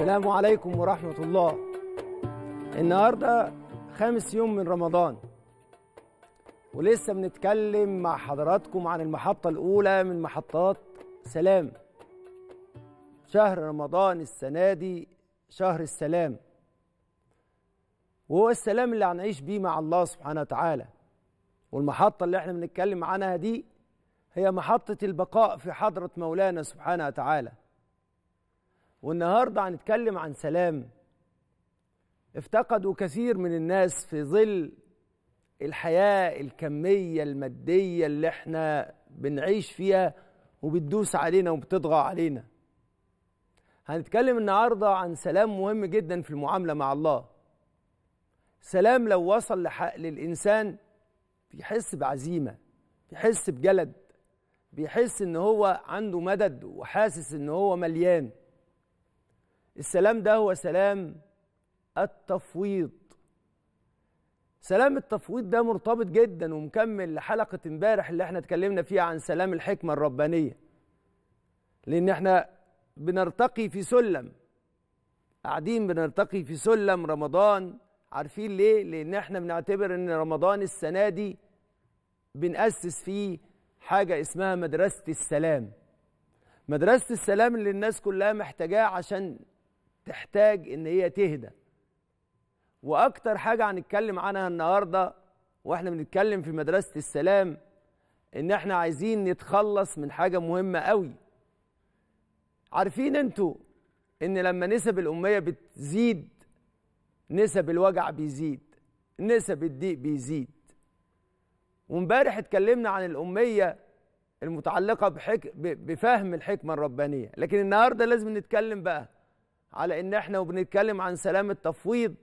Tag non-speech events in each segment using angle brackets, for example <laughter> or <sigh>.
السلام عليكم ورحمة الله النهاردة خامس يوم من رمضان ولسه بنتكلم مع حضراتكم عن المحطة الأولى من محطات سلام شهر رمضان السنة دي شهر السلام وهو السلام اللي هنعيش بيه مع الله سبحانه وتعالى والمحطة اللي احنا بنتكلم عنها دي هي محطة البقاء في حضرة مولانا سبحانه وتعالى والنهارده هنتكلم عن سلام افتقدوا كثير من الناس في ظل الحياه الكميه الماديه اللي احنا بنعيش فيها وبتدوس علينا وبتطغى علينا هنتكلم النهارده عن سلام مهم جدا في المعامله مع الله سلام لو وصل لحق للانسان بيحس بعزيمه بيحس بجلد بيحس ان هو عنده مدد وحاسس ان هو مليان السلام ده هو سلام التفويض سلام التفويض ده مرتبط جدا ومكمل لحلقة امبارح اللي احنا اتكلمنا فيها عن سلام الحكمة الربانية لأن احنا بنرتقي في سلم قاعدين بنرتقي في سلم رمضان عارفين ليه؟ لأن احنا بنعتبر إن رمضان السنة دي بنأسس فيه حاجة اسمها مدرسة السلام مدرسة السلام اللي الناس كلها محتاجاه عشان تحتاج ان هي تهدى واكتر حاجه هنتكلم عنها النهارده واحنا بنتكلم في مدرسه السلام ان احنا عايزين نتخلص من حاجه مهمه قوي عارفين انتوا ان لما نسب الاميه بتزيد نسب الوجع بيزيد نسب الضيق بيزيد وامبارح اتكلمنا عن الاميه المتعلقه بحك... بفهم الحكمه الربانيه لكن النهارده لازم نتكلم بقى على ان احنا وبنتكلم عن سلام التفويض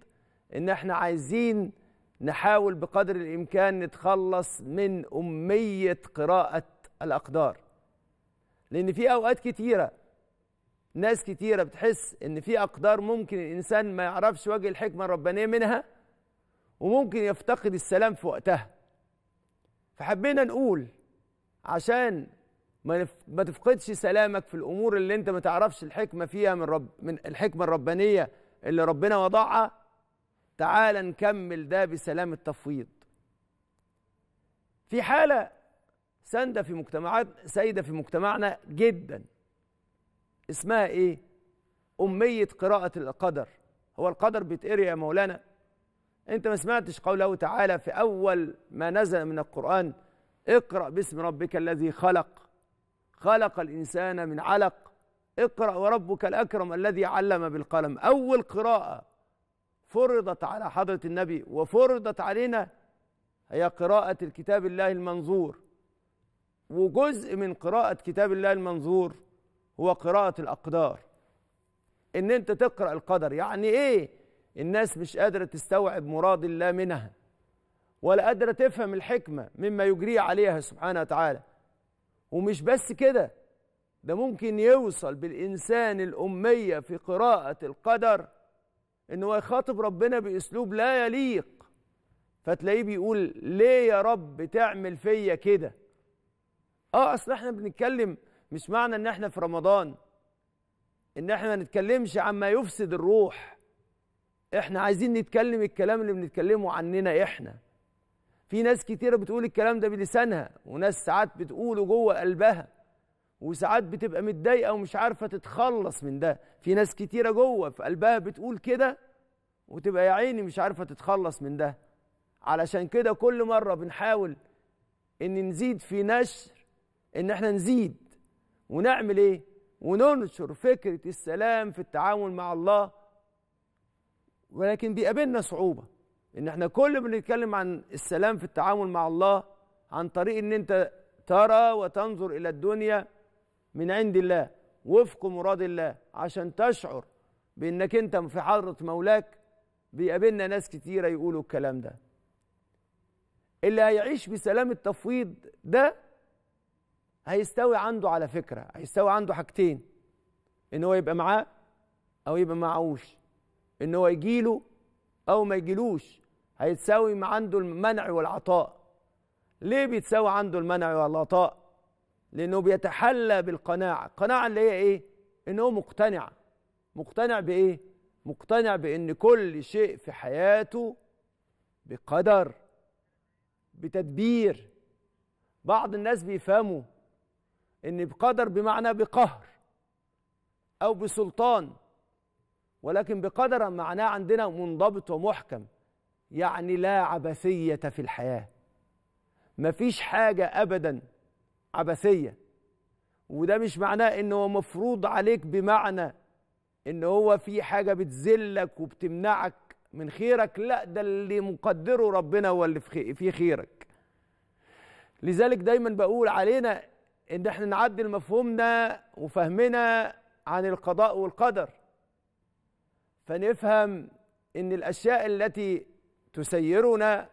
ان احنا عايزين نحاول بقدر الامكان نتخلص من اميه قراءه الاقدار لان في اوقات كتيره ناس كتيره بتحس ان في اقدار ممكن الانسان ما يعرفش وجه الحكمه الربانيه منها وممكن يفتقد السلام في وقتها فحبينا نقول عشان ما تفقدش سلامك في الامور اللي انت ما تعرفش الحكمه فيها من رب من الحكمه الربانيه اللي ربنا وضعها تعال نكمل ده بسلام التفويض في حاله ساندة في مجتمعات سيدة في مجتمعنا جدا اسمها ايه أمية قراءة القدر هو القدر بيتقري يا مولانا انت ما سمعتش قوله تعالى في أول ما نزل من القرآن اقرأ باسم ربك الذي خلق خلق الإنسان من علق اقرأ وربك الأكرم الذي علم بالقلم أول قراءة فرضت على حضرة النبي وفرضت علينا هي قراءة الكتاب الله المنظور وجزء من قراءة كتاب الله المنظور هو قراءة الأقدار إن أنت تقرأ القدر يعني إيه الناس مش قادرة تستوعب مراد الله منها ولا قادرة تفهم الحكمة مما يجري عليها سبحانه وتعالى ومش بس كده ده ممكن يوصل بالإنسان الأمية في قراءة القدر إن هو يخاطب ربنا بأسلوب لا يليق فتلاقيه بيقول ليه يا رب تعمل فيا كده اه اصل احنا بنتكلم مش معنى ان احنا في رمضان ان احنا ما نتكلمش عما يفسد الروح احنا عايزين نتكلم الكلام اللي بنتكلمه عننا احنا في ناس كتيرة بتقول الكلام ده بلسانها وناس ساعات بتقوله جوه قلبها وساعات بتبقى متضايقة ومش عارفة تتخلص من ده في ناس كتيرة جوه في قلبها بتقول كده وتبقى يا عيني مش عارفة تتخلص من ده علشان كده كل مرة بنحاول ان نزيد في نشر ان احنا نزيد ونعمل ايه وننشر فكرة السلام في التعامل مع الله ولكن بيقابلنا صعوبة ان احنا كل بنتكلم عن السلام في التعامل مع الله عن طريق ان انت ترى وتنظر الى الدنيا من عند الله وفق مراد الله عشان تشعر بانك انت في حضره مولاك بيقابلنا ناس كتيره يقولوا الكلام ده اللي هيعيش بسلام التفويض ده هيستوي عنده على فكره هيستوي عنده حاجتين ان هو يبقى معاه او يبقى معهوش ان هو يجيله او ما يجيلوش هيتساوي عنده المنع والعطاء ليه بيتساوي عنده المنع والعطاء لانه بيتحلى بالقناعه القناعه اللي هي ايه ان هو مقتنع مقتنع بايه مقتنع بان كل شيء في حياته بقدر بتدبير بعض الناس بيفهموا ان بقدر بمعنى بقهر او بسلطان ولكن بقدر معناه عندنا منضبط ومحكم يعني لا عبثية في الحياة مفيش حاجة أبدا عبثية وده مش معناه إن هو مفروض عليك بمعنى إن هو في حاجة بتذلك وبتمنعك من خيرك لا ده اللي مقدره ربنا هو اللي في خيرك لذلك دايما بقول علينا ان احنا نعدل مفهومنا وفهمنا عن القضاء والقدر فنفهم ان الاشياء التي تسيرنا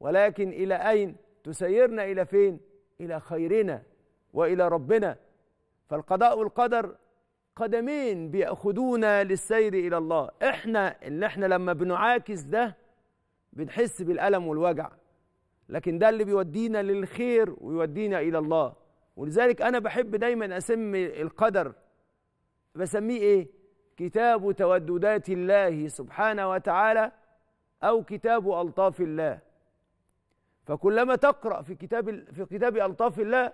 ولكن إلى أين تسيرنا إلى فين إلى خيرنا وإلى ربنا فالقضاء والقدر قدمين بيأخذونا للسير إلى الله إحنا إن إحنا لما بنعاكس ده بنحس بالألم والوجع لكن ده اللي بيودينا للخير ويودينا إلى الله ولذلك أنا بحب دايما أسمي القدر بسميه إيه كتاب توددات الله سبحانه وتعالى أو كتاب ألطاف الله فكلما تقرأ في كتاب في كتاب ألطاف الله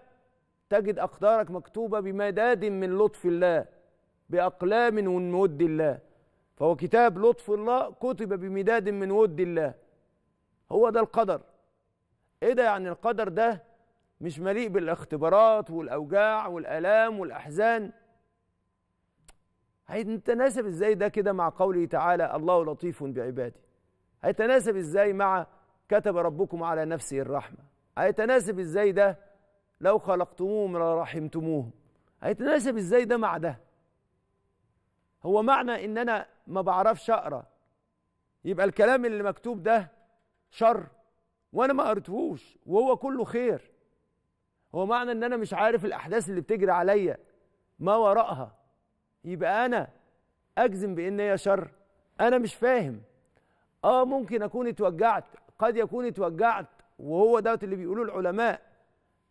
تجد أقدارك مكتوبة بمداد من لطف الله بأقلام من ود الله فهو كتاب لطف الله كتب بمداد من ود الله هو ده القدر ايه ده يعني القدر ده مش مليء بالاختبارات والاوجاع والالام والاحزان هيتناسب ازاي ده كده مع قوله تعالى الله لطيف بعباده هيتناسب ازاي مع كتب ربكم على نفسه الرحمة هيتناسب ازاي ده لو خلقتموهم لرحمتموهم هيتناسب ازاي ده مع ده هو معنى ان انا ما بعرفش اقرا يبقى الكلام اللي مكتوب ده شر وانا ما قريتهوش وهو كله خير هو معنى ان انا مش عارف الاحداث اللي بتجري عليا ما وراءها يبقى انا اجزم بان هي شر انا مش فاهم اه ممكن اكون اتوجعت قد يكون اتوجعت وهو دوت اللي بيقولوه العلماء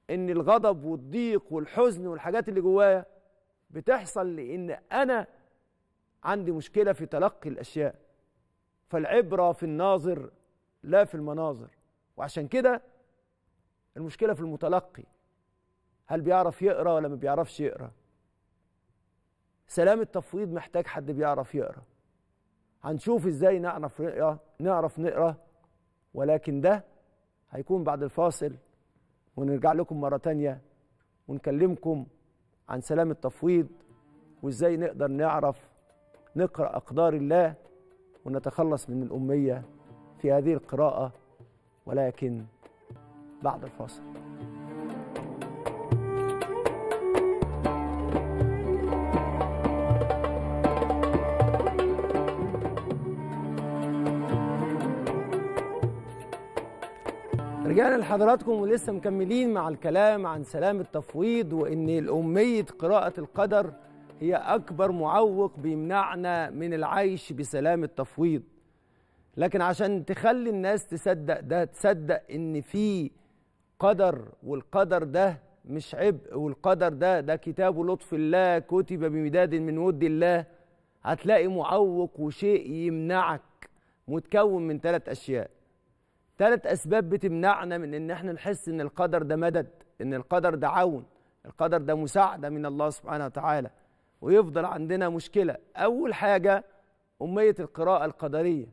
ان الغضب والضيق والحزن والحاجات اللي جوايا بتحصل لان انا عندي مشكله في تلقي الاشياء فالعبره في الناظر لا في المناظر وعشان كده المشكله في المتلقي هل بيعرف يقرا ولا ما بيعرفش يقرا سلام التفويض محتاج حد بيعرف يقرا هنشوف ازاي نعرف نقرا نعرف نقرا ولكن ده هيكون بعد الفاصل ونرجع لكم مره تانيه ونكلمكم عن سلام التفويض وازاي نقدر نعرف نقرا اقدار الله ونتخلص من الاميه في هذه القراءه ولكن بعد الفاصل رجعنا لحضراتكم ولسه مكملين مع الكلام عن سلام التفويض وان الاميه قراءه القدر هي اكبر معوق بيمنعنا من العيش بسلام التفويض لكن عشان تخلي الناس تصدق ده تصدق ان في قدر والقدر ده مش عبء والقدر ده ده كتاب لطف الله كتب بمداد من ود الله هتلاقي معوق وشيء يمنعك متكون من ثلاث اشياء ثلاث اسباب بتمنعنا من ان احنا نحس ان القدر ده مدد ان القدر ده عون القدر ده مساعده من الله سبحانه وتعالى ويفضل عندنا مشكله اول حاجه اميه القراءه القدريه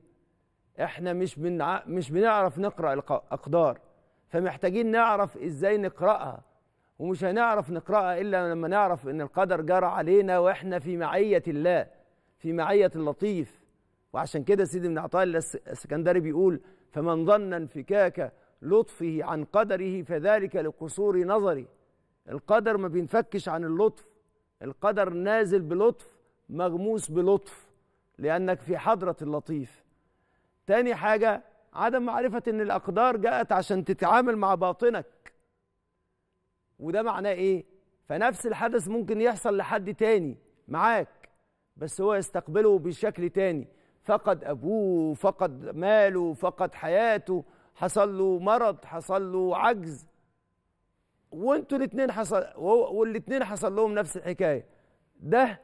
احنا مش بنع... مش بنعرف نقرا الاقدار فمحتاجين نعرف ازاي نقراها ومش هنعرف نقراها الا لما نعرف ان القدر جرى علينا واحنا في معيه الله في معيه اللطيف وعشان كده سيدي ابن عطاء الاسكندري بيقول فمن ظن انفكاك لطفه عن قدره فذلك لقصور نظري القدر ما بينفكش عن اللطف القدر نازل بلطف مغموس بلطف لأنك في حضرة اللطيف تاني حاجة عدم معرفة أن الأقدار جاءت عشان تتعامل مع باطنك وده معناه إيه؟ فنفس الحدث ممكن يحصل لحد تاني معاك بس هو يستقبله بشكل تاني فقد أبوه فقد ماله فقد حياته حصل له مرض حصل له عجز وانتوا الاثنين حصل والاثنين حصل لهم نفس الحكايه ده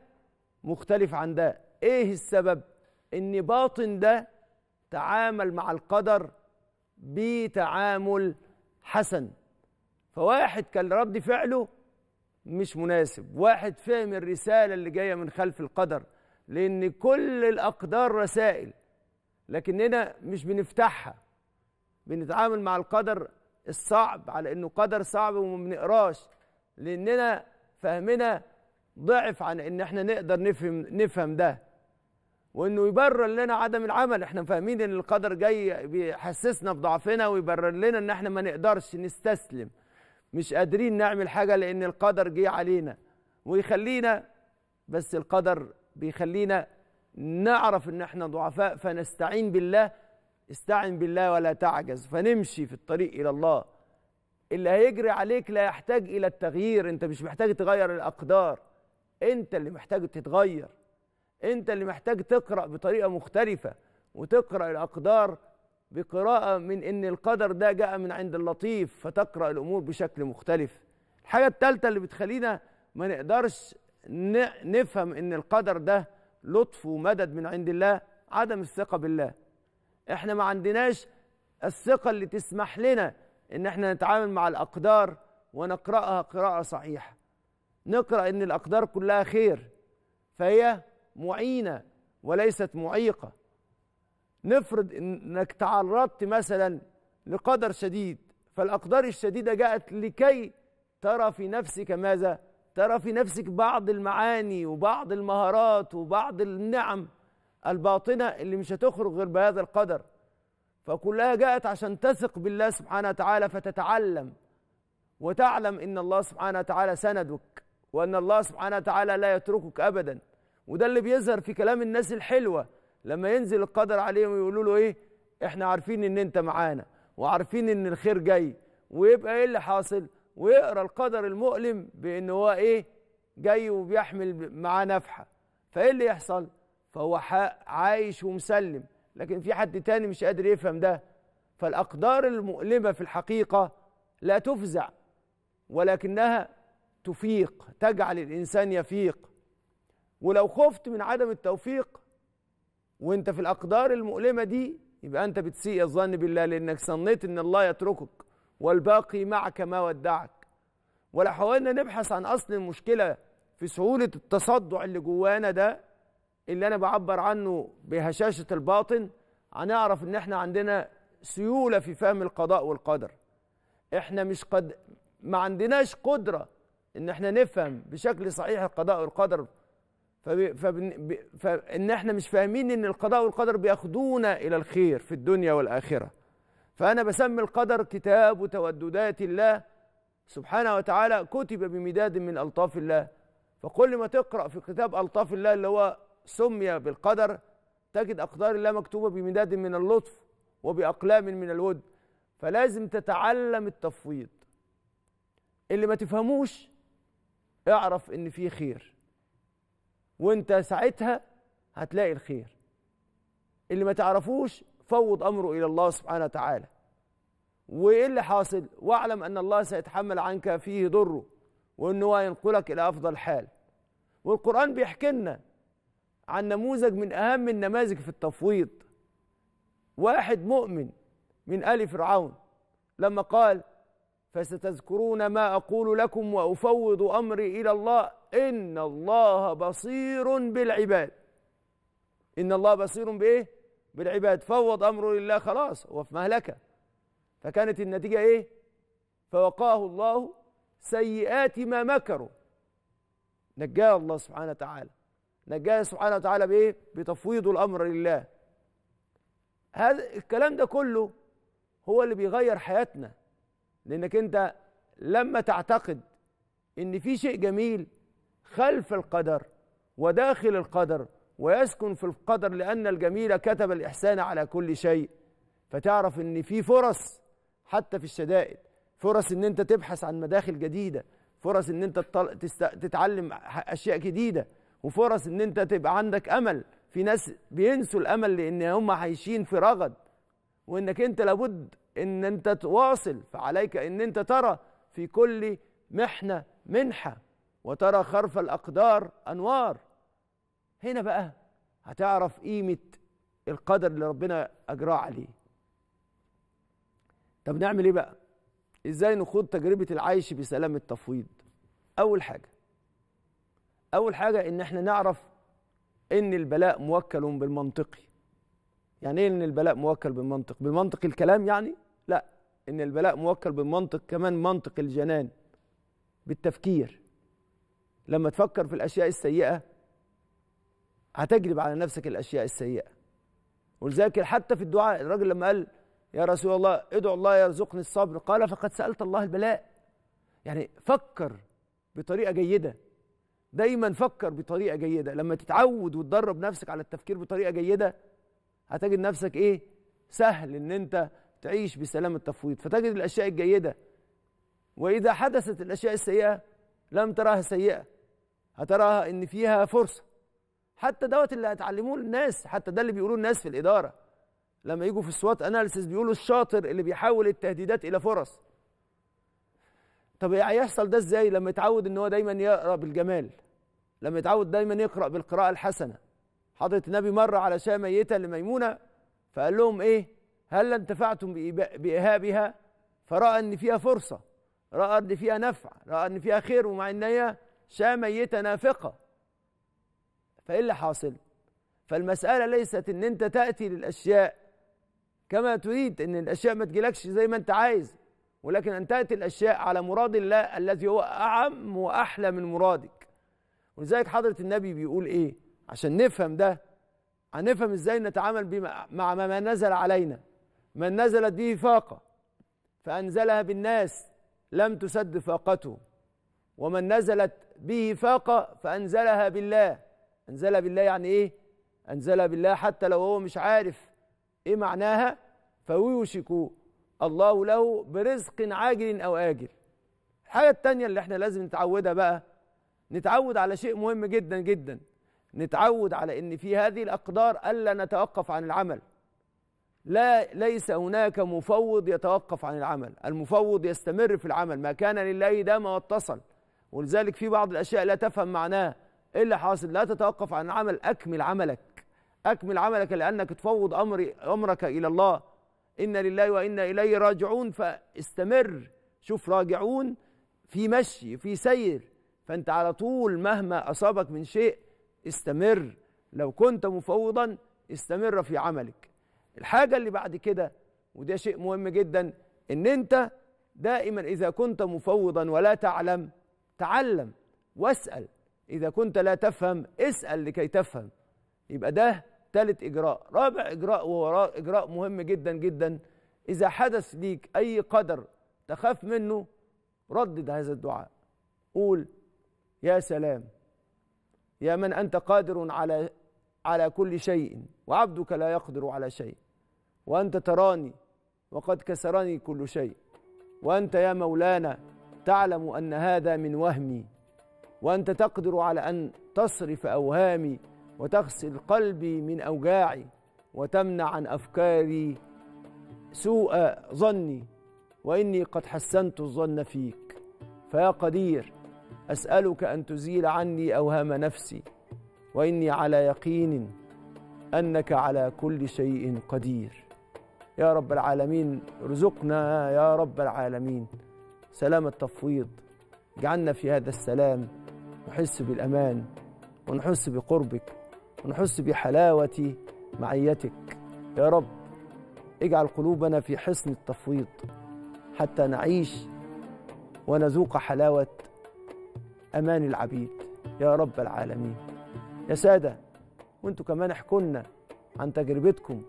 مختلف عن ده ايه السبب ان باطن ده تعامل مع القدر بتعامل حسن فواحد كان رد فعله مش مناسب واحد فهم الرساله اللي جايه من خلف القدر لأن كل الأقدار رسائل لكننا مش بنفتحها بنتعامل مع القدر الصعب على إنه قدر صعب وما بنقراش لأننا فهمنا ضعف عن إن إحنا نقدر نفهم نفهم ده وإنه يبرر لنا عدم العمل إحنا فاهمين إن القدر جاي بيحسسنا بضعفنا ويبرر لنا إن إحنا ما نقدرش نستسلم مش قادرين نعمل حاجة لأن القدر جه علينا ويخلينا بس القدر بيخلينا نعرف ان احنا ضعفاء فنستعين بالله استعن بالله ولا تعجز فنمشي في الطريق الى الله اللي هيجري عليك لا يحتاج الى التغيير انت مش محتاج تغير الاقدار انت اللي محتاج تتغير انت اللي محتاج تقرا بطريقه مختلفه وتقرا الاقدار بقراءه من ان القدر ده جاء من عند اللطيف فتقرا الامور بشكل مختلف الحاجه الثالثه اللي بتخلينا ما نقدرش نفهم ان القدر ده لطف ومدد من عند الله عدم الثقه بالله احنا ما عندناش الثقه اللي تسمح لنا ان احنا نتعامل مع الاقدار ونقراها قراءه صحيحه نقرا ان الاقدار كلها خير فهي معينه وليست معيقه نفرض انك تعرضت مثلا لقدر شديد فالاقدار الشديده جاءت لكي ترى في نفسك ماذا ترى في نفسك بعض المعاني وبعض المهارات وبعض النعم الباطنة اللي مش هتخرج غير بهذا القدر فكلها جاءت عشان تثق بالله سبحانه وتعالى فتتعلم وتعلم ان الله سبحانه وتعالى سندك وان الله سبحانه وتعالى لا يتركك ابدا وده اللي بيظهر في كلام الناس الحلوه لما ينزل القدر عليهم ويقولوا له ايه احنا عارفين ان انت معانا وعارفين ان الخير جاي ويبقى ايه اللي حاصل ويقرا القدر المؤلم بان هو ايه جاي وبيحمل معاه نفحه فايه اللي يحصل فهو عايش ومسلم لكن في حد تاني مش قادر يفهم ده فالاقدار المؤلمه في الحقيقه لا تفزع ولكنها تفيق تجعل الانسان يفيق ولو خفت من عدم التوفيق وانت في الاقدار المؤلمه دي يبقى انت بتسيء الظن بالله لانك صنيت ان الله يتركك والباقي معك ما ودعك ولو حاولنا نبحث عن أصل المشكلة في سهولة التصدع اللي جوانا ده اللي أنا بعبر عنه بهشاشة الباطن هنعرف إن إحنا عندنا سيولة في فهم القضاء والقدر إحنا مش قد ما عندناش قدرة إن إحنا نفهم بشكل صحيح القضاء والقدر فبن... فإن إحنا مش فاهمين إن القضاء والقدر بياخدونا إلى الخير في الدنيا والآخرة فأنا بسمي القدر كتاب توددات الله سبحانه وتعالى كتب بمداد من ألطاف الله فكل ما تقرأ في كتاب ألطاف الله اللي هو سمي بالقدر تجد أقدار الله مكتوبة بمداد من اللطف وبأقلام من الود فلازم تتعلم التفويض اللي ما تفهموش اعرف ان فيه خير وانت ساعتها هتلاقي الخير اللي ما تعرفوش فوض أمره إلى الله سبحانه وتعالى وإيه اللي حاصل واعلم أن الله سيتحمل عنك فيه ضره وأنه هو ينقلك إلى أفضل حال والقرآن بيحكي لنا عن نموذج من أهم النماذج في التفويض واحد مؤمن من آل فرعون لما قال فستذكرون ما أقول لكم وأفوض أمري إلى الله إن الله بصير بالعباد إن الله بصير بإيه؟ بالعباد فوض امره لله خلاص هو في مهلكه فكانت النتيجه ايه فوقاه الله سيئات ما مكروا نجاه الله سبحانه وتعالى نجاه سبحانه وتعالى بايه بتفويض الامر لله هذا الكلام ده كله هو اللي بيغير حياتنا لانك انت لما تعتقد ان في شيء جميل خلف القدر وداخل القدر ويسكن في القدر لأن الجميل كتب الإحسان على كل شيء فتعرف إن في فرص حتى في الشدائد فرص إن أنت تبحث عن مداخل جديدة فرص إن أنت تتعلم أشياء جديدة وفرص إن أنت تبقى عندك أمل في ناس بينسوا الأمل لأن هم عايشين في رغد وإنك أنت لابد إن أنت تواصل فعليك إن أنت ترى في كل محنة منحة وترى خرف الأقدار أنوار هنا بقى هتعرف قيمة القدر اللي ربنا أجراه عليه طب نعمل إيه بقى إزاي نخوض تجربة العيش بسلام التفويض أول حاجة أول حاجة إن إحنا نعرف إن البلاء موكل بالمنطقي يعني إيه إن البلاء موكل بالمنطق بمنطق الكلام يعني لا إن البلاء موكل بالمنطق كمان منطق الجنان بالتفكير لما تفكر في الأشياء السيئة هتجلب على نفسك الاشياء السيئه ولذلك حتى في الدعاء الراجل لما قال يا رسول الله ادعو الله يرزقني الصبر قال فقد سالت الله البلاء يعني فكر بطريقه جيده دايما فكر بطريقه جيده لما تتعود وتدرب نفسك على التفكير بطريقه جيده هتجد نفسك ايه سهل ان انت تعيش بسلام التفويض فتجد الاشياء الجيده واذا حدثت الاشياء السيئه لم تراها سيئه هتراها ان فيها فرصه حتى دوت اللي هتعلموه للناس حتى ده اللي بيقولوه الناس في الاداره لما يجوا في السوات اناليسيس بيقولوا الشاطر اللي بيحول التهديدات الى فرص طب هيحصل ده ازاي لما يتعود ان هو دايما يقرا بالجمال لما يتعود دايما يقرا بالقراءه الحسنه حضره النبي مر على شاه ميته لميمونه فقال لهم ايه هل انتفعتم باهابها فراى ان فيها فرصه راى ان فيها نفع راى ان فيها خير ومع ان هي شاه ميته نافقه فإيه اللي حاصل فالمسألة ليست إن أنت تأتي للأشياء كما تريد إن الأشياء ما تجيلكش زي ما أنت عايز ولكن أن تأتي الأشياء على مراد الله الذي هو أعم وأحلى من مرادك ولذلك حضرة النبي بيقول إيه عشان نفهم ده هنفهم إزاي نتعامل مع ما ما نزل علينا من نزلت به فاقة فأنزلها بالناس لم تسد فاقته ومن نزلت به فاقة فأنزلها بالله انزل بالله يعني ايه انزل بالله حتى لو هو مش عارف ايه معناها فويوشك الله له برزق عاجل او اجل الحاجه التانية اللي احنا لازم نتعودها بقى نتعود على شيء مهم جدا جدا نتعود على ان في هذه الاقدار الا نتوقف عن العمل لا ليس هناك مفوض يتوقف عن العمل المفوض يستمر في العمل ما كان لله دام واتصل ولذلك في بعض الاشياء لا تفهم معناها ايه اللي حاصل لا تتوقف عن عمل اكمل عملك اكمل عملك لانك تفوض امر امرك الى الله انا لله وانا اليه راجعون فاستمر شوف راجعون في مشي في سير فانت على طول مهما اصابك من شيء استمر لو كنت مفوضا استمر في عملك الحاجه اللي بعد كده وده شيء مهم جدا ان انت دائما اذا كنت مفوضا ولا تعلم تعلم واسال إذا كنت لا تفهم اسأل لكي تفهم يبقى ده ثالث إجراء رابع إجراء ووراء إجراء مهم جدا جدا إذا حدث ليك أي قدر تخاف منه ردد هذا الدعاء قول يا سلام يا من أنت قادر على على كل شيء وعبدك لا يقدر على شيء وأنت تراني وقد كسرني كل شيء وأنت يا مولانا تعلم أن هذا من وهمي وأنت تقدر على أن تصرف أوهامي وتغسل قلبي من أوجاعي وتمنع عن أفكاري سوء ظني وإني قد حسنت الظن فيك فيا قدير أسألك أن تزيل عني أوهام نفسي وإني على يقين أنك على كل شيء قدير يا رب العالمين ارزقنا يا رب العالمين سلام التفويض اجعلنا في هذا السلام نحس بالأمان ونحس بقربك ونحس بحلاوة معيتك يا رب اجعل قلوبنا في حصن التفويض حتى نعيش ونذوق حلاوة أمان العبيد يا رب العالمين يا سادة وانتوا كمان احكوا لنا عن تجربتكم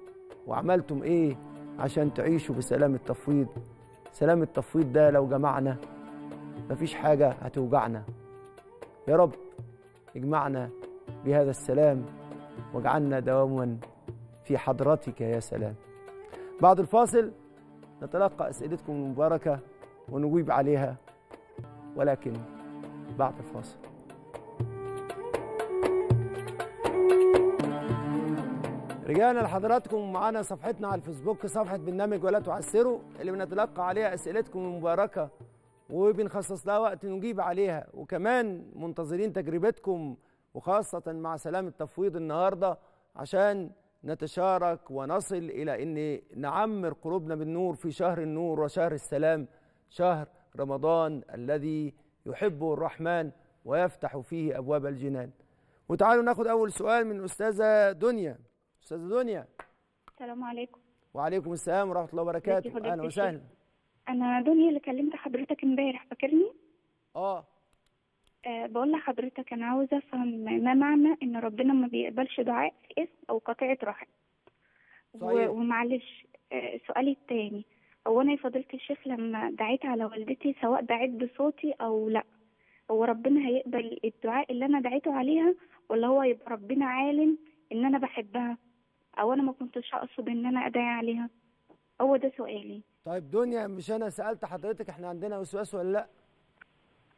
وعملتم ايه عشان تعيشوا بسلام التفويض سلام التفويض ده لو جمعنا مفيش حاجة هتوجعنا يا رب اجمعنا بهذا السلام واجعلنا دواما في حضرتك يا سلام بعد الفاصل نتلقى أسئلتكم المباركة ونجيب عليها ولكن بعد الفاصل رجعنا لحضراتكم معانا صفحتنا على الفيسبوك صفحة برنامج ولا تعسروا اللي بنتلقى عليها أسئلتكم المباركة وبنخصص لها وقت نجيب عليها وكمان منتظرين تجربتكم وخاصة مع سلام التفويض النهاردة عشان نتشارك ونصل إلى أن نعمر قلوبنا بالنور في شهر النور وشهر السلام شهر رمضان الذي يحبه الرحمن ويفتح فيه أبواب الجنان وتعالوا ناخد أول سؤال من أستاذة دنيا أستاذة دنيا السلام عليكم وعليكم السلام ورحمة الله وبركاته أهلا وسهلا انا دنيا اللي كلمت حضرتك امبارح فاكرني اه, آه، بقول لحضرتك انا عاوزه افهم ما معنى ان ربنا ما بيقبلش دعاء اسم او قطيعه رحم صحيح. ومعلش آه، سؤالي التاني هو انا يا فضيله الشيخ لما دعيت على والدتي سواء دعيت بصوتي او لا هو ربنا هيقبل الدعاء اللي انا دعيته عليها ولا هو يبقى ربنا عالم ان انا بحبها او انا ما كنتش اقصد ان انا ادعي عليها هو ده سؤالي طيب دنيا مش انا سالت حضرتك احنا عندنا وسواس ولا لا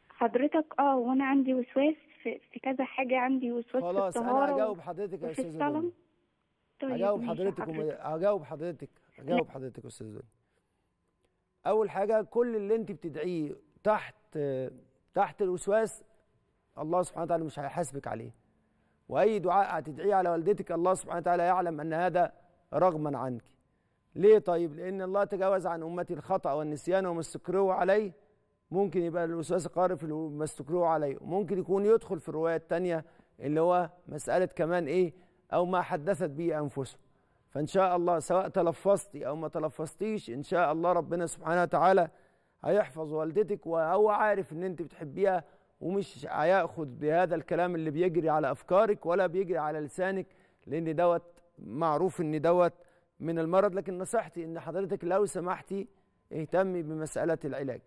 حضرتك اه وانا عندي وسواس في, كذا حاجه عندي وسواس خلاص انا هجاوب حضرتك يا استاذه دنيا طيب هجاوب حضرتك هجاوب حضرتك هجاوب حضرتك يا استاذه دنيا اول حاجه كل اللي انت بتدعيه تحت تحت الوسواس الله سبحانه وتعالى مش هيحاسبك عليه واي دعاء هتدعيه على والدتك الله سبحانه وتعالى يعلم ان هذا رغما عنك ليه طيب لأن الله تجاوز عن أمتي الخطأ والنسيان وما استكرهوا عليه ممكن يبقى الوسواس القهري ما استكرهوا عليه وممكن يكون يدخل في الرواية الثانيه اللي هو مسألة كمان إيه أو ما حدثت به أنفسهم فإن شاء الله سواء تلفظتي أو ما تلفظتيش إن شاء الله ربنا سبحانه وتعالى هيحفظ والدتك وهو عارف إن أنت بتحبيها ومش هياخد بهذا الكلام اللي بيجري على أفكارك ولا بيجري على لسانك لأن دوت معروف إن دوت من المرض لكن نصيحتي ان حضرتك لو سمحتي اهتمي بمساله العلاج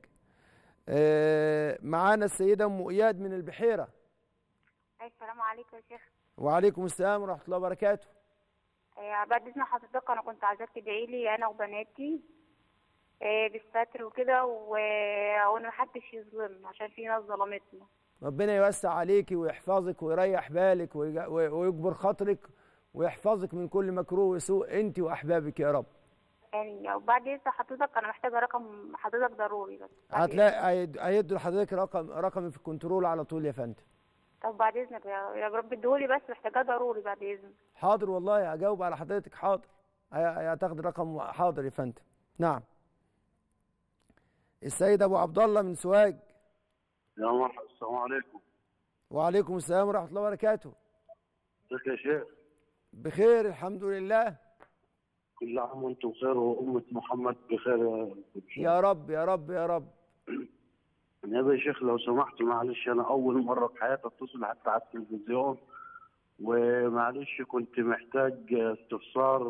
آه، معانا السيده ام اياد من البحيره السلام عليكم يا شيخ وعليكم السلام ورحمه الله وبركاته بعد آه، اذن حضرتك انا كنت عايزاك تدعي لي انا وبناتي آه، بالستر وكده وان محدش يظلم عشان في ناس ظلمتنا ربنا يوسع عليكي ويحفظك ويريح بالك ويجبر خاطرك ويحفظك من كل مكروه وسوء انت واحبابك يا رب يعني وبعد رب حضرتك انا محتاجه رقم حضرتك ضروري بس هتلاقي هيدوا لحضرتك رقم رقمي في الكنترول على طول يا فندم طب بعد اذنك يا رب اديهولي بس محتاجاه ضروري بعد اذنك حاضر والله هجاوب على حضرتك حاضر هتاخد رقم حاضر يا فندم نعم السيد ابو عبد الله من سوهاج يا مرحبا السلام عليكم وعليكم السلام ورحمه الله وبركاته ازيك يا شيخ بخير الحمد لله كل عام وانتم بخير وأمة محمد بخير يا رب يا رب يا رب يا يا شيخ لو سمحت معلش أنا أول مرة في حياتي أتصل حتى على التلفزيون ومعلش كنت محتاج استفسار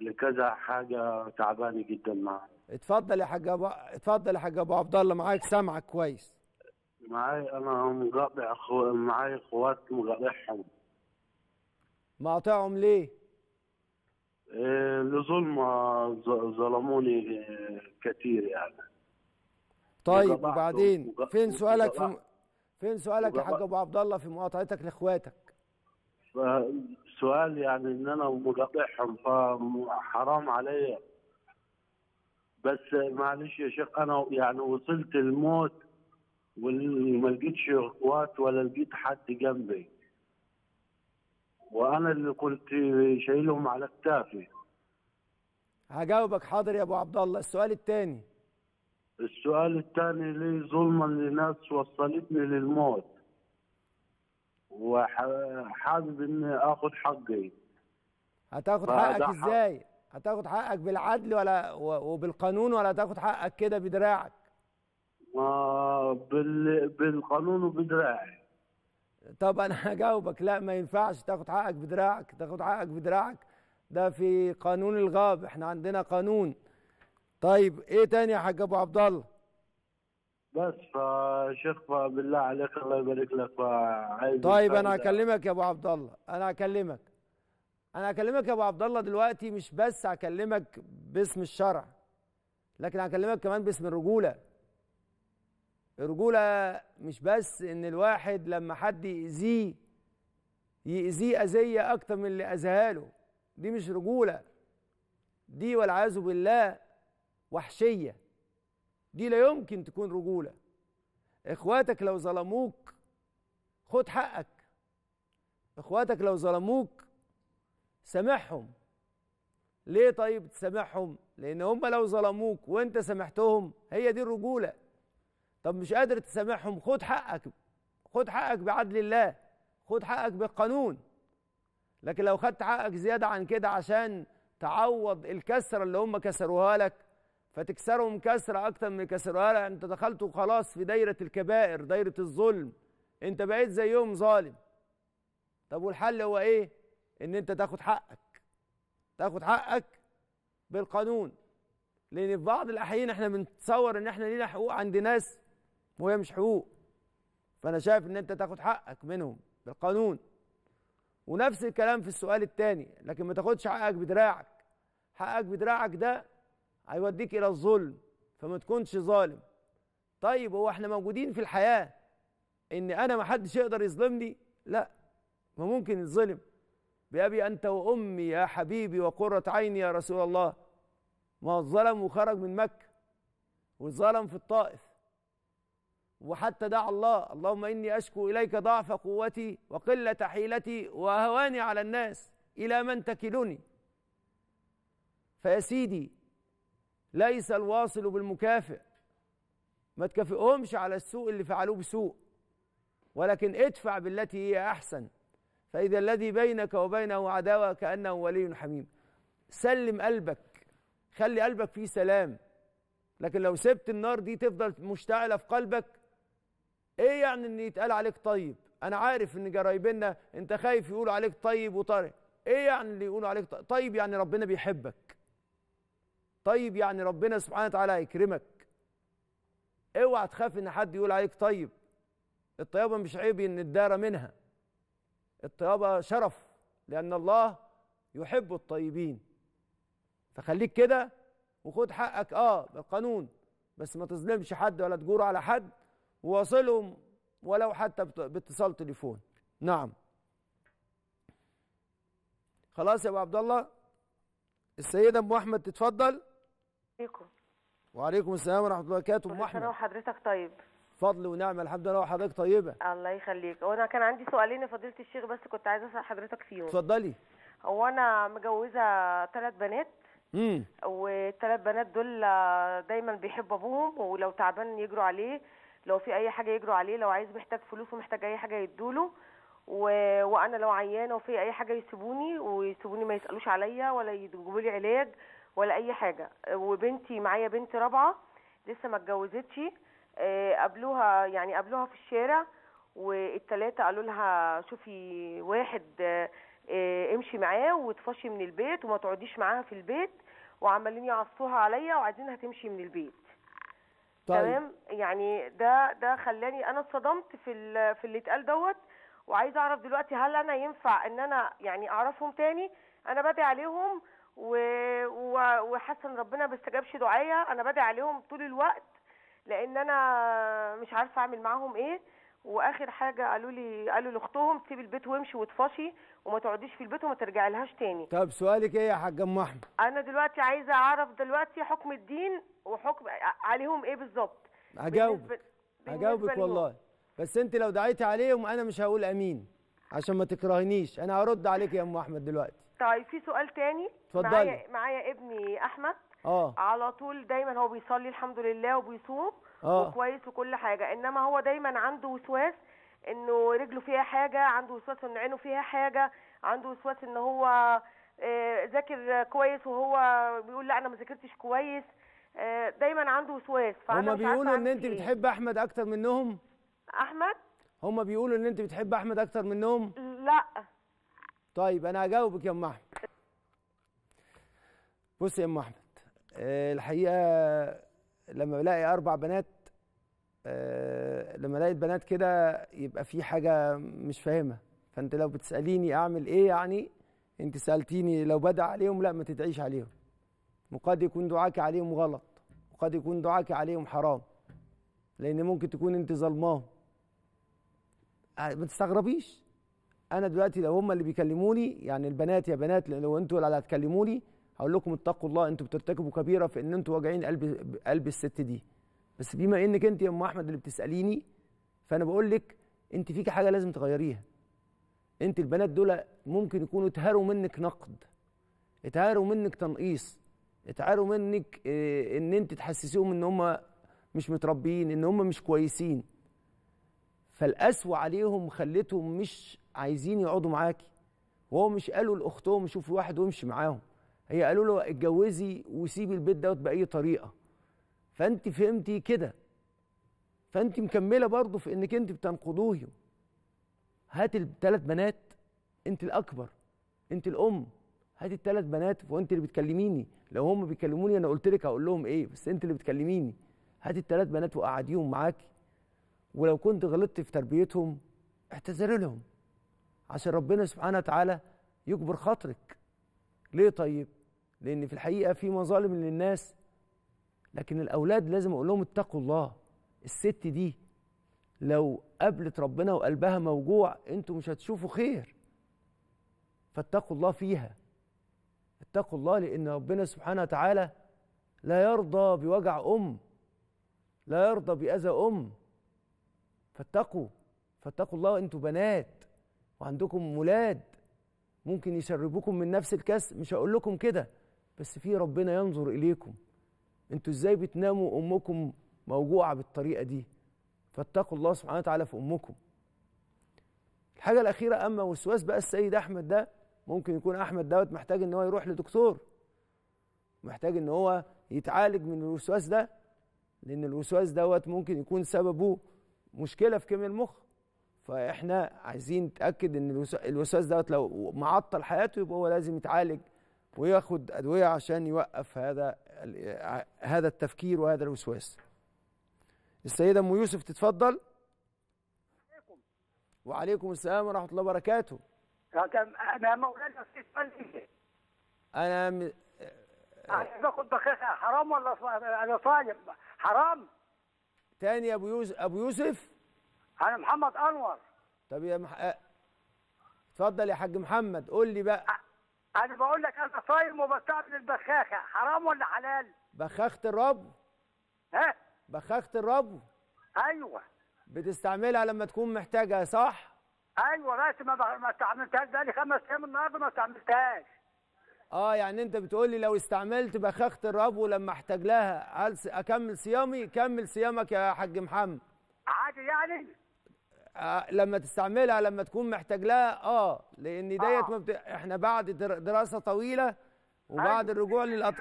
لكذا حاجة تعبانة جدا معاك اتفضل يا حاج أبو اتفضل يا حاج أبو عبد الله معاك سامعك كويس معايا أنا مقاطع أخو... معايا إخوات مقاطعهم مقاطعهم ليه؟ إيه، لظلم ظلموني إيه، كثير كتير يعني طيب وبعدين فين سؤالك في م... فين سؤالك يا حاج ابو عبد الله في مقاطعتك لاخواتك؟ سؤال يعني ان انا مقاطعهم فحرام عليا بس معلش يا شيخ انا يعني وصلت الموت وما لقيتش اخوات ولا لقيت حد جنبي وانا اللي كنت شايلهم على كتافي هجاوبك حاضر يا ابو عبد الله السؤال الثاني السؤال الثاني ليه ظلما لناس وصلتني للموت وحابب اني اخد حقي هتاخد حقك حق. ازاي هتاخد حقك بالعدل ولا وبالقانون ولا هتاخد حقك كده بدراعك ما بال... بالقانون وبدراعي طب انا <laughs> هجاوبك لا ما ينفعش تاخد حقك بدراعك تاخد حقك بدراعك ده في قانون الغاب احنا عندنا قانون طيب ايه تاني يا حاج ابو عبد الله بس آه، شيخ آه، بالله عليك الله يبارك لك آه، عايز طيب انا هكلمك يا ابو عبد الله انا هكلمك انا هكلمك يا ابو عبد الله دلوقتي مش بس هكلمك باسم الشرع لكن هكلمك كمان باسم الرجوله الرجولة مش بس إن الواحد لما حد يأذيه يأذيه أذية أكتر من اللي أذاها له دي مش رجولة دي والعياذ بالله وحشية دي لا يمكن تكون رجولة إخواتك لو ظلموك خد حقك إخواتك لو ظلموك سامحهم ليه طيب تسامحهم لأن هم لو ظلموك وأنت سامحتهم هي دي الرجولة طب مش قادر تسامحهم خد حقك خد حقك بعدل الله خد حقك بالقانون لكن لو خدت حقك زيادة عن كده عشان تعوض الكسرة اللي هم كسروها لك فتكسرهم كسرة أكتر من كسروها لك أنت دخلت خلاص في دايرة الكبائر دايرة الظلم أنت بقيت زيهم ظالم طب والحل هو إيه؟ إن أنت تاخد حقك تاخد حقك بالقانون لأن في بعض الأحيان إحنا بنتصور إن إحنا لينا حقوق عند ناس وهي مش حقوق فانا شايف ان انت تاخد حقك منهم بالقانون ونفس الكلام في السؤال الثاني لكن ما تاخدش حقك بدراعك حقك بدراعك ده هيوديك الى الظلم فما تكونش ظالم طيب هو احنا موجودين في الحياه ان انا ما حدش يقدر يظلمني لا ما ممكن يتظلم بأبي أنت وأمي يا حبيبي وقرة عيني يا رسول الله ما اتظلم وخرج من مكة واتظلم في الطائف وحتى دعا الله اللهم إني أشكو إليك ضعف قوتي وقلة حيلتي وهواني على الناس إلى من تكلني فيا سيدي ليس الواصل بالمكافئ ما تكافئهمش على السوء اللي فعلوه بسوء ولكن ادفع بالتي هي أحسن فإذا الذي بينك وبينه عداوة كأنه ولي حميم سلم قلبك خلي قلبك فيه سلام لكن لو سبت النار دي تفضل مشتعلة في قلبك ايه يعني ان يتقال عليك طيب انا عارف ان جرايبنا انت خايف يقولوا عليك طيب وطارق ايه يعني اللي يقولوا عليك طيب, طيب يعني ربنا بيحبك طيب يعني ربنا سبحانه وتعالى هيكرمك اوعى إيه تخاف ان حد يقول عليك طيب الطيابه مش عيب ان الداره منها الطيابه شرف لان الله يحب الطيبين فخليك كده وخد حقك اه بالقانون بس ما تظلمش حد ولا تجور على حد وواصلهم ولو حتى باتصال تليفون نعم خلاص يا ابو عبد الله السيده ام احمد تتفضل عليكم وعليكم السلام ورحمه الله وبركاته ام احمد وحضرتك طيب فضل ونعمه الحمد لله وحضرتك طيبه الله يخليك وانا كان عندي سؤالين يا فضيله الشيخ بس كنت عايزه اسال حضرتك فيهم اتفضلي هو انا مجوزه ثلاث بنات امم والثلاث بنات دول دايما بيحبوا ابوهم ولو تعبان يجروا عليه لو في اي حاجه يجروا عليه لو عايز محتاج فلوس ومحتاج اي حاجه يدوله و... وانا لو عيانه وفي اي حاجه يسيبوني ويسيبوني ما يسالوش عليا ولا يجيبوا لي علاج ولا اي حاجه وبنتي معايا بنت رابعه لسه ما اتجوزتش آه، قابلوها يعني قابلوها في الشارع والتلاته قالوا لها شوفي واحد آه، امشي معاه وتفشي من البيت وما تقعديش معاها في البيت وعمالين يعصوها عليا وعايزينها تمشي من البيت طيب. تمام يعني ده ده خلاني انا اتصدمت في في اللي اتقال دوت وعايزه اعرف دلوقتي هل انا ينفع ان انا يعني اعرفهم تاني انا بدعي عليهم و... و... وحاسه ان ربنا ما استجابش دعايا انا بدعي عليهم طول الوقت لان انا مش عارفه اعمل معاهم ايه واخر حاجه قالوا لي قالوا لاختهم سيبي البيت وامشي واتفشي وما تقعديش في البيت وما ترجعي لهاش تاني طب سؤالك ايه يا حاج ام احمد انا دلوقتي عايزه اعرف دلوقتي حكم الدين وحكم عليهم ايه بالظبط هجاوبك هجاوبك والله بس انت لو دعيتي عليهم انا مش هقول امين عشان ما تكرهنيش انا هرد عليك يا ام احمد دلوقتي طيب في سؤال تاني اتفضلي معايا معايا ابني احمد اه على طول دايما هو بيصلي الحمد لله وبيصوم آه. وكويس وكل حاجه انما هو دايما عنده وسواس انه رجله فيها حاجه عنده وسواس ان عينه فيها حاجه عنده وسواس ان هو آه، ذاكر كويس وهو بيقول لا انا ما ذاكرتش كويس آه، دايما عنده وسواس فانا هما بيقولوا ان انت إيه. بتحب احمد اكتر منهم احمد هما بيقولوا ان انت بتحب احمد اكتر منهم لا طيب انا هجاوبك يا ام احمد بص يا ام احمد آه، الحقيقه لما بلاقي اربع بنات آه، لما الاقي البنات كده يبقى في حاجه مش فاهمها فانت لو بتساليني اعمل ايه يعني انت سالتيني لو بدع عليهم لا ما تدعيش عليهم وقد يكون دعاك عليهم غلط وقد يكون دعاك عليهم حرام لان ممكن تكون انت ظلماهم آه، ما تستغربيش انا دلوقتي لو هم اللي بيكلموني يعني البنات يا بنات لو انتوا اللي هتكلموني هقول لكم اتقوا الله انتوا بترتكبوا كبيره في ان انتوا واجعين قلب قلب الست دي بس بما انك انت يا ام احمد اللي بتساليني فانا بقول لك انت فيكي حاجه لازم تغيريها انت البنات دول ممكن يكونوا اتهاروا منك نقد اتهاروا منك تنقيص اتهاروا منك آه، ان انت تحسسيهم ان هم مش متربيين ان هم مش كويسين فالقسوة عليهم خلتهم مش عايزين يقعدوا معاكي وهو مش قالوا لاختهم شوفي واحد وامشي معاهم هي قالوا له اتجوزي وسيبي البيت دوت باي طريقه فانت فهمتي كده فانت مكمله برضه في انك انت بتنقضوه هات الثلاث بنات انت الاكبر انت الام هات الثلاث بنات وانت اللي بتكلميني لو هم بيكلموني انا قلت لك هقول لهم ايه بس انت اللي بتكلميني هات الثلاث بنات وقعديهم معاكي ولو كنت غلطت في تربيتهم اعتذري لهم عشان ربنا سبحانه وتعالى يكبر خاطرك ليه طيب لان في الحقيقه في مظالم للناس لكن الاولاد لازم اقول لهم اتقوا الله الست دي لو قابلت ربنا وقلبها موجوع انتوا مش هتشوفوا خير فاتقوا الله فيها اتقوا الله لان ربنا سبحانه وتعالى لا يرضى بوجع ام لا يرضى باذى ام فاتقوا فاتقوا الله انتوا بنات وعندكم ولاد ممكن يشربوكم من نفس الكاس مش هقول لكم كده بس في ربنا ينظر اليكم انتوا ازاي بتناموا امكم موجوعه بالطريقه دي فاتقوا الله سبحانه وتعالى في امكم الحاجه الاخيره اما وسواس بقى السيد احمد ده ممكن يكون احمد دوت محتاج ان هو يروح لدكتور محتاج ان هو يتعالج من الوسواس ده لان الوسواس دوت ممكن يكون سببه مشكله في كيمياء المخ فاحنا عايزين نتاكد ان الوسواس دوت لو معطل حياته يبقى هو لازم يتعالج وياخد ادويه عشان يوقف هذا هذا التفكير وهذا الوسواس السيده ام يوسف تتفضل وعليكم السلام ورحمه الله وبركاته انا مولانا انا م... عشان اخد بخاخه حرام ولا انا صايم حرام تاني يا ابو يوسف ابو يوسف انا محمد انور طب يا مح... اتفضل يا حاج محمد قول لي بقى انا بقول لك انا صايم وبستعمل البخاخه حرام ولا حلال بخاخه الرب ها بخاخه الرب ايوه بتستعملها لما تكون محتاجها صح ايوه بس ما ما استعملتهاش بقالي خمس ايام النهارده ما استعملتهاش اه يعني انت بتقول لي لو استعملت بخاخه الرب ولما احتاج لها هل اكمل صيامي كمل صيامك يا حاج محمد عادي يعني آه، لما تستعملها لما تكون محتاج لها اه لان ديت آه. مبت... احنا بعد دراسه طويله وبعد أيوة. الرجوع للأط...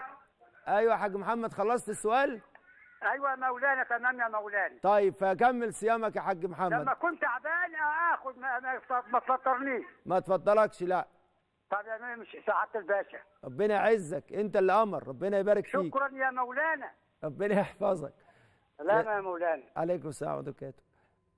ايوه يا حاج محمد خلصت السؤال ايوه مولانا تمام يا مولانا طيب فكمل صيامك يا حاج محمد لما كنت تعبان آه، اخد ما, ما تفطرنيش ما تفطركش لا طب يا مش سعاده الباشا ربنا يعزك انت اللي امر ربنا يبارك فيك شكرا يا مولانا ربنا يحفظك سلام يا مولانا عليكم السلام ورحمه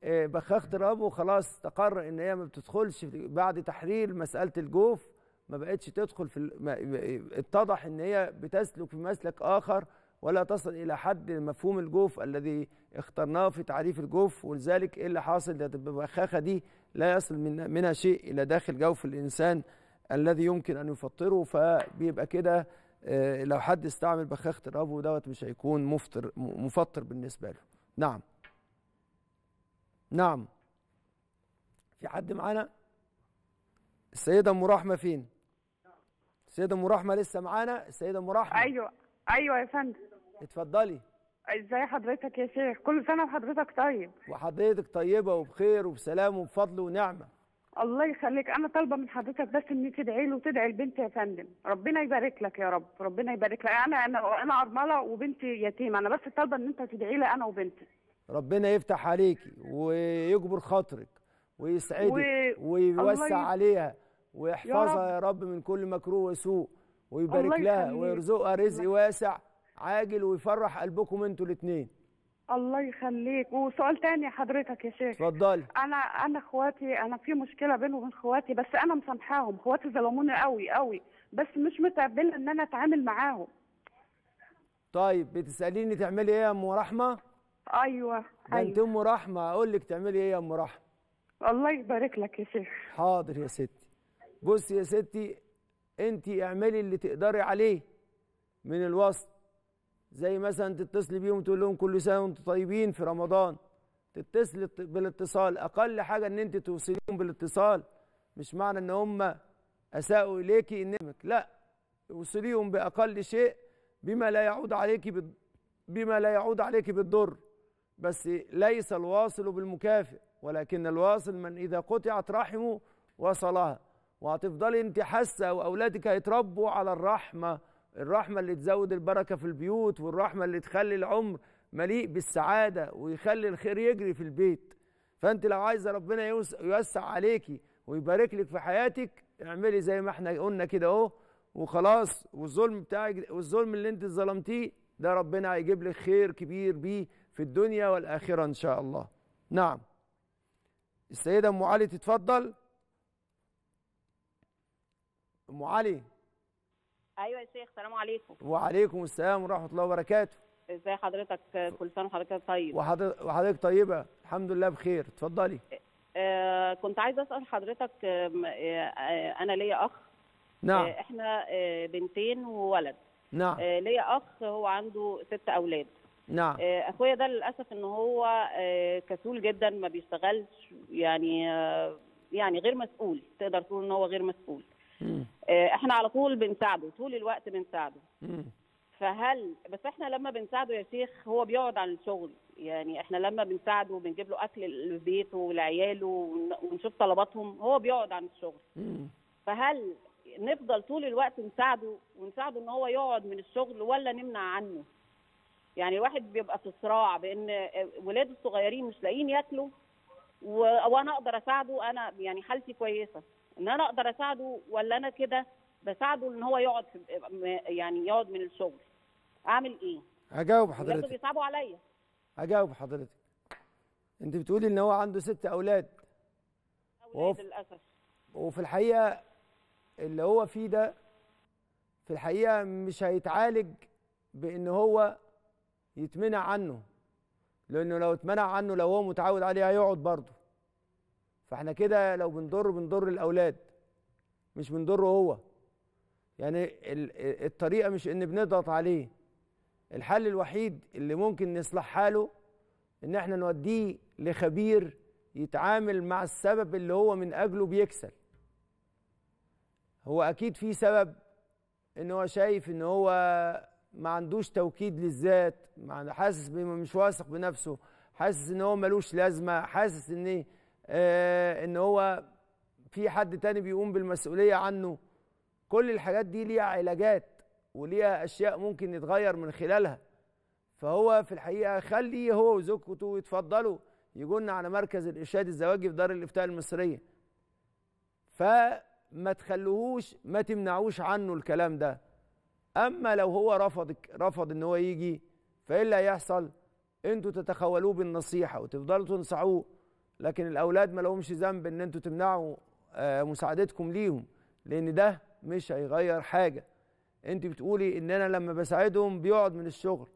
آه، بخاخ الأبو خلاص تقر ان هي ما بتدخلش بعد تحرير مساله الجوف ما بقتش تدخل في اتضح ان هي بتسلك في مسلك اخر ولا تصل الى حد مفهوم الجوف الذي اخترناه في تعريف الجوف ولذلك ايه اللي حاصل ده البخاخه دي لا يصل من منها شيء الى داخل جوف الانسان الذي يمكن ان يفطره فبيبقى كده آه، لو حد استعمل بخاخة الأبو دوت مش هيكون مفطر مفطر بالنسبه له نعم نعم في حد معانا السيدة أم رحمة فين السيدة أم رحمة لسه معانا السيدة أم رحمة أيوه أيوه يا فندم اتفضلي ازاي حضرتك يا شيخ كل سنه وحضرتك طيب وحضرتك طيبه وبخير وبسلام وبفضل ونعمه الله يخليك انا طالبه من حضرتك بس ان تدعي له وتدعي البنت يا فندم ربنا يبارك لك يا رب ربنا يبارك لك انا انا انا ارمله وبنتي يتيمه انا بس طالبه ان انت تدعي لي انا وبنتي ربنا يفتح عليكي ويجبر خاطرك ويسعدك ويوسع عليها ويحفظها يا رب من كل مكروه وسوء ويبارك لها ويرزقها رزق واسع عاجل ويفرح قلبكم انتوا الاثنين الله يخليك وسؤال تاني حضرتك يا شيخ اتفضلي انا انا اخواتي انا في مشكله بيني وبين اخواتي بس انا مسامحاهم اخواتي ظلموني قوي قوي بس مش متقبله ان انا اتعامل معاهم طيب بتساليني تعملي ايه يا ام رحمه ايوه ده انت أيوة. ام رحمه اقول لك تعملي ايه يا ام رحمه الله يبارك لك يا شيخ حاضر يا ستي بصي يا ستي انت اعملي اللي تقدري عليه من الوصل زي مثلا تتصلي بيهم تقول لهم كل سنه وانتم طيبين في رمضان تتصلي بالاتصال اقل حاجه ان انت توصليهم بالاتصال مش معنى ان هم اساءوا اليكي انك لا وصليهم باقل شيء بما لا يعود عليكي بما لا يعود عليكي بالضر بس ليس الواصل بالمكافئ ولكن الواصل من إذا قطعت رحمه وصلها وهتفضلي انت حاسه واولادك هيتربوا على الرحمه الرحمه اللي تزود البركه في البيوت والرحمه اللي تخلي العمر مليء بالسعاده ويخلي الخير يجري في البيت فانت لو عايزه ربنا يوسع عليكي ويبارك لك في حياتك اعملي زي ما احنا قلنا كده اهو وخلاص والظلم بتاعك والظلم اللي انت ظلمتيه ده ربنا هيجيب لك خير كبير بيه في الدنيا والآخرة إن شاء الله نعم السيدة أم علي تتفضل أم علي أيوة يا شيخ السلام عليكم وعليكم السلام ورحمة الله وبركاته ازي حضرتك كل سنة وحضرتك طيب وحضرتك طيبة الحمد لله بخير اتفضلي آه, آه، كنت عايزة أسأل حضرتك آه،, آه آه أنا ليا أخ نعم آه، احنا بنتين وولد نعم ليا أخ هو عنده ست أولاد نعم آه، اخويا ده للاسف ان هو آه، كسول جدا ما بيشتغلش يعني آه، يعني غير مسؤول تقدر تقول ان هو غير مسؤول مم. احنا على طول بنساعده طول الوقت بنساعده فهل بس احنا لما بنساعده يا شيخ هو بيقعد عن الشغل يعني احنا لما بنساعده بنجيب له اكل لبيته ولعياله ونشوف طلباتهم هو بيقعد عن الشغل مم. فهل نفضل طول الوقت نساعده ونساعده ان هو يقعد من الشغل ولا نمنع عنه يعني الواحد بيبقى في صراع بان ولاده الصغيرين مش لاقيين ياكلوا و... وانا اقدر اساعده انا يعني حالتي كويسه ان انا اقدر اساعده ولا انا كده بساعده ان هو يقعد في... يعني يقعد من الشغل اعمل ايه هجاوب حضرتك بيصعبوا عليا هجاوب حضرتك انت بتقولي ان هو عنده ست اولاد اولاد وف... للاسف وفي الحقيقه اللي هو فيه ده في الحقيقه مش هيتعالج بان هو يتمنع عنه لانه لو اتمنع عنه لو هو متعود عليه هيقعد برضه فاحنا كده لو بنضر بنضر الاولاد مش بنضره هو يعني الطريقه مش ان بنضغط عليه الحل الوحيد اللي ممكن نصلح حاله ان احنا نوديه لخبير يتعامل مع السبب اللي هو من اجله بيكسل هو اكيد في سبب ان هو شايف ان هو ما عندوش توكيد للذات حاسس مش واثق بنفسه حاسس ان هو ملوش لازمه حاسس ان آه ان هو في حد تاني بيقوم بالمسؤوليه عنه كل الحاجات دي ليها علاجات وليها اشياء ممكن يتغير من خلالها فهو في الحقيقه خلي هو وزوجته يتفضلوا يجونا على مركز الارشاد الزواجي في دار الافتاء المصريه فما تخلوهوش ما تمنعوش عنه الكلام ده اما لو هو رفض رفض ان هو يجي فايه اللي هيحصل انتوا تتخولوه بالنصيحه وتفضلوا تنصحوه لكن الاولاد ما لهمش ذنب ان انتوا تمنعوا آه، مساعدتكم ليهم لان ده مش هيغير حاجه انت بتقولي ان انا لما بساعدهم بيقعد من الشغل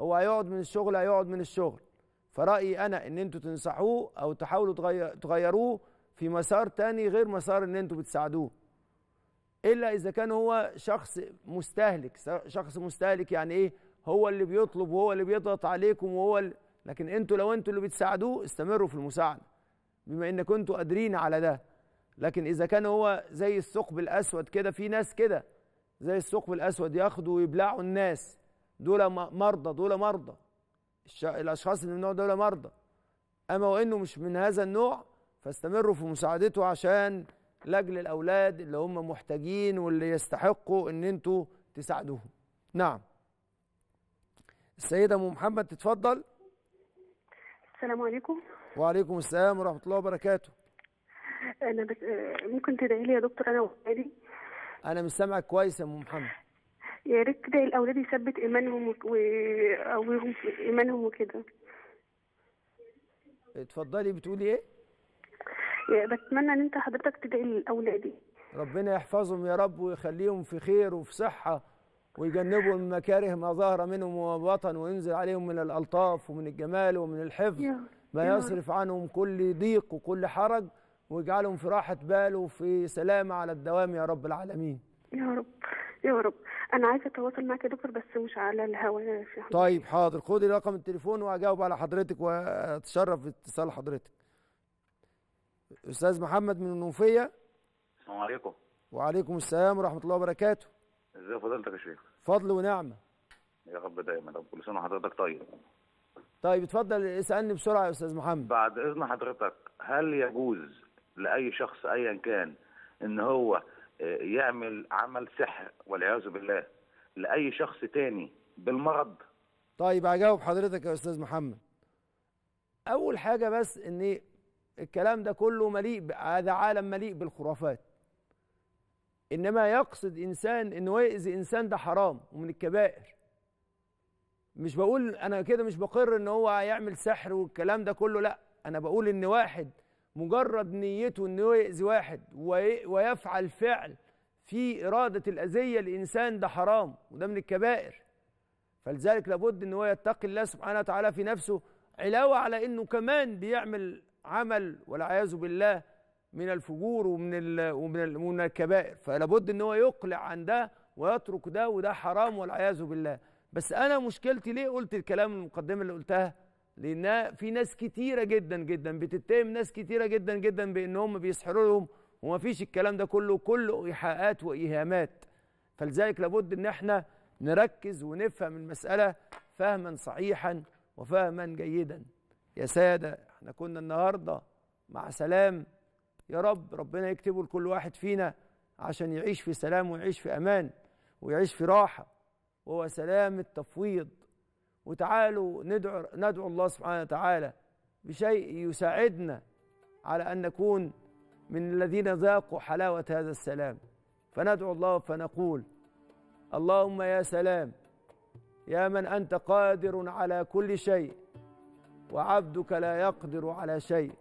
هو هيقعد من الشغل هيقعد من الشغل فرأيي أنا إن أنتوا تنصحوه أو تحاولوا تغيروه في مسار تاني غير مسار إن أنتوا بتساعدوه الا اذا كان هو شخص مستهلك شخص مستهلك يعني ايه هو اللي بيطلب وهو اللي بيضغط عليكم وهو اللي لكن انتوا لو انتوا اللي بتساعدوه استمروا في المساعده بما ان كنتوا قادرين على ده لكن اذا كان هو زي الثقب الاسود كده في ناس كده زي الثقب الاسود ياخدوا ويبلعوا الناس دول مرضى دول مرضى الاشخاص اللي من النوع دول مرضى اما وانه مش من هذا النوع فاستمروا في مساعدته عشان لاجل الاولاد اللي هم محتاجين واللي يستحقوا ان انتوا تساعدوهم نعم السيده ام محمد تتفضل السلام عليكم وعليكم السلام ورحمه الله وبركاته انا بس آه، ممكن تدعي لي يا دكتور انا واولادي انا مش سامعك كويس يا ام محمد يا ريت كده الاولاد يثبت ايمانهم ويقويهم ايمانهم وكده اتفضلي بتقولي ايه بتمنى ان انت حضرتك تدعي لاولادي ربنا يحفظهم يا رب ويخليهم في خير وفي صحه ويجنبهم من مكاره ما ظهر منهم وما بطن وينزل عليهم من الالطاف ومن الجمال ومن الحفظ ما يصرف عنهم كل ضيق وكل حرج ويجعلهم في راحه بال وفي سلامه على الدوام يا رب العالمين يا رب يا رب انا عايزه اتواصل معاك يا دكتور بس مش على الهواء يا شيخ طيب حاضر خدي رقم التليفون واجاوب على حضرتك واتشرف باتصال حضرتك استاذ محمد من النوفيه السلام عليكم وعليكم السلام ورحمه الله وبركاته ازي فضيلتك يا شيخ فضل ونعمه يا رب دايما رب كل سنه وحضرتك طيب طيب اتفضل اسالني بسرعه يا استاذ محمد بعد اذن حضرتك هل يجوز لاي شخص ايا كان ان هو آه، يعمل عمل سحر والعياذ بالله لاي شخص تاني بالمرض طيب هجاوب حضرتك يا استاذ محمد اول حاجه بس ان الكلام ده كله مليء هذا عالم مليء بالخرافات انما يقصد انسان انه يأذي انسان ده حرام ومن الكبائر مش بقول انا كده مش بقر ان هو هيعمل سحر والكلام ده كله لا انا بقول ان واحد مجرد نيته ان هو يأذي واحد ويفعل فعل في إرادة الأذية لإنسان ده حرام وده من الكبائر فلذلك لابد ان هو يتقي الله سبحانه وتعالى في نفسه علاوة على انه كمان بيعمل عمل والعياذ بالله من الفجور ومن ومن, ومن الكبائر فلا بد ان هو يقلع عن ده ويترك ده وده حرام والعياذ بالله بس انا مشكلتي ليه قلت الكلام المقدمه اللي قلتها لان في ناس كتيره جدا جدا بتتهم ناس كتيره جدا جدا بان هم بيسحروا لهم ومفيش الكلام ده كله كله ايحاءات وايهامات فلذلك لابد ان احنا نركز ونفهم المساله فهما صحيحا وفهما جيدا يا ساده احنا كنا النهارده مع سلام يا رب ربنا يكتبه لكل واحد فينا عشان يعيش في سلام ويعيش في امان ويعيش في راحه وهو سلام التفويض وتعالوا ندعو ندعو الله سبحانه وتعالى بشيء يساعدنا على ان نكون من الذين ذاقوا حلاوه هذا السلام فندعو الله فنقول اللهم يا سلام يا من انت قادر على كل شيء وعبدك لا يقدر على شيء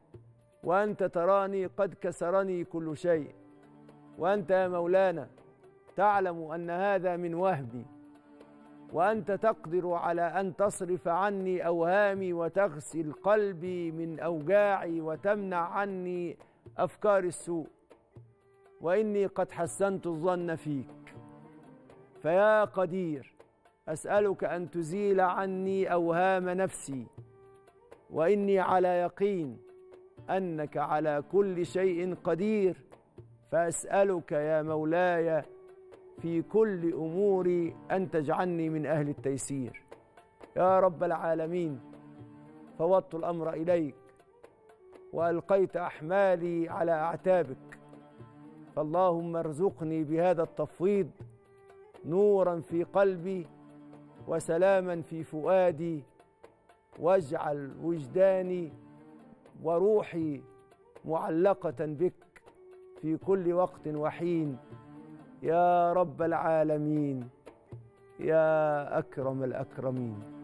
وانت تراني قد كسرني كل شيء وانت يا مولانا تعلم ان هذا من وهبي وانت تقدر على ان تصرف عني اوهامي وتغسل قلبي من اوجاعي وتمنع عني افكار السوء واني قد حسنت الظن فيك فيا قدير اسالك ان تزيل عني اوهام نفسي واني على يقين انك على كل شيء قدير فاسالك يا مولاي في كل اموري ان تجعلني من اهل التيسير يا رب العالمين فوضت الامر اليك والقيت احمالي على اعتابك فاللهم ارزقني بهذا التفويض نورا في قلبي وسلاما في فؤادي واجعل وجداني وروحي معلقة بك في كل وقت وحين يا رب العالمين يا أكرم الأكرمين